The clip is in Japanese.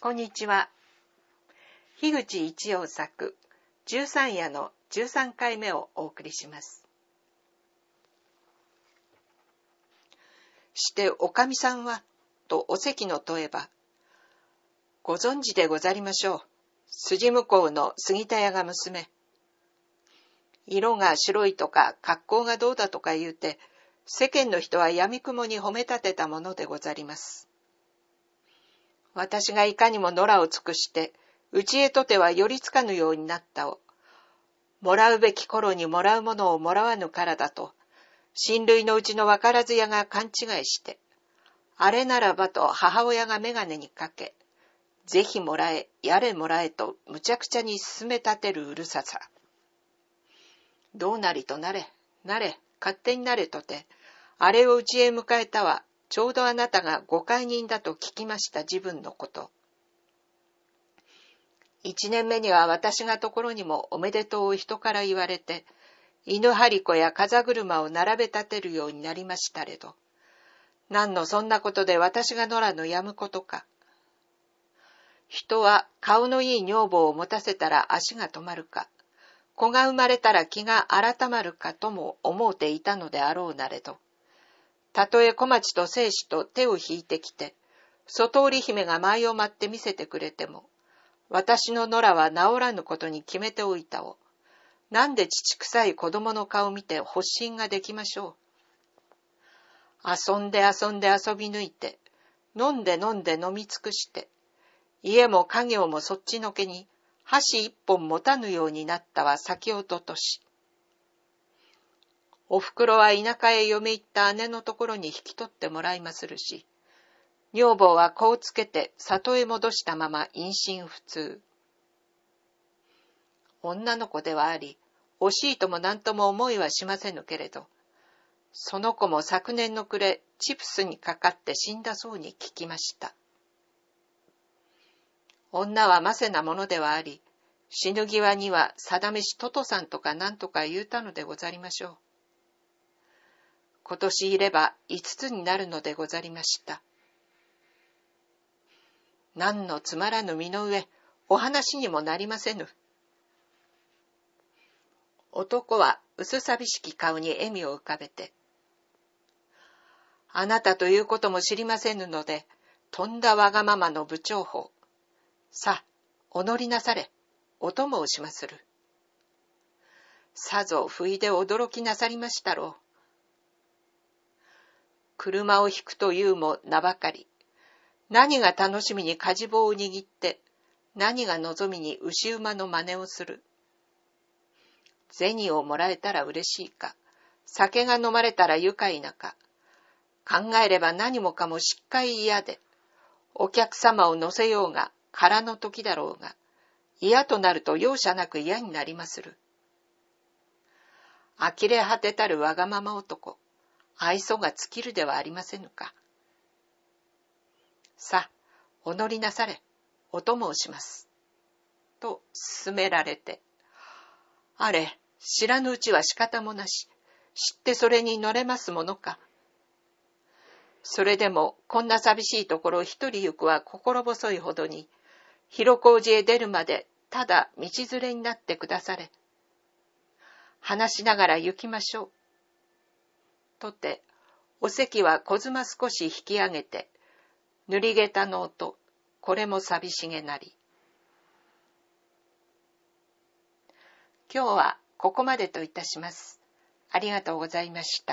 こんにちは。樋口一葉作、十三夜の十三回目をお送りします。して、おかみさんは、とお席の問えば、ご存知でござりましょう。筋向こうの杉田屋が娘。色が白いとか格好がどうだとか言うて、世間の人は闇雲に褒め立てたものでござります。私がいかにも野良を尽くして、うちへとては寄りつかぬようになったを、もらうべき頃にもらうものをもらわぬからだと、親類のうちのわからず屋が勘違いして、あれならばと母親が眼鏡にかけ、ぜひもらえ、やれもらえとむちゃくちゃに進め立てるうるささ。どうなりとなれ、なれ、勝手になれとて、あれをうちへ迎えたは、ちょうどあなたがご解任だと聞きました自分のこと。一年目には私がところにもおめでとうを人から言われて、犬張り子や風車を並べ立てるようになりましたれど、何のそんなことで私が野良のやむことか。人は顔のいい女房を持たせたら足が止まるか、子が生まれたら気が改まるかとも思うていたのであろうなれど、たとえ小町と生死と手を引いてきて、外織姫が舞を舞って見せてくれても、私の野良は治らぬことに決めておいたを。なんで乳臭い子供の顔見て発疹ができましょう。遊んで遊んで遊び抜いて、飲んで飲んで飲み尽くして、家も家業もそっちのけに、箸一本持たぬようになったは先おととし。おふくろは田舎へ嫁行った姉のところに引き取ってもらいまするし、女房は子をつけて里へ戻したまま妊娠不通。女の子ではあり、惜しいとも何とも思いはしませぬけれど、その子も昨年の暮れ、チプスにかかって死んだそうに聞きました。女はませなものではあり、死ぬ際には定めしトトさんとか何とか言うたのでござりましょう。今年いれば五つになるのでござりました。何のつまらぬ身の上、お話にもなりませぬ。男は薄寂しき顔に笑みを浮かべて、あなたということも知りませぬので、とんだわがままの部長法。さ、お乗りなされ、お供をしまする。さぞ不意で驚きなさりましたろう。車を引くというも名ばかり。何が楽しみに火事棒を握って、何が望みに牛馬の真似をする。銭をもらえたら嬉しいか、酒が飲まれたら愉快なか、考えれば何もかもしっかり嫌で、お客様を乗せようが空の時だろうが、嫌となると容赦なく嫌になりまする。呆れ果てたるわがまま男。愛想が尽きるではありませぬか。さ、お乗りなされ、お供をします。と、勧められて。あれ、知らぬうちは仕方もなし、知ってそれに乗れますものか。それでも、こんな寂しいところ一人行くは心細いほどに、広小路へ出るまで、ただ道連れになってくだされ。話しながら行きましょう。とて、お席は小妻少し引き上げて、塗り下駄の音、これも寂しげなり。今日はここまでといたします。ありがとうございました。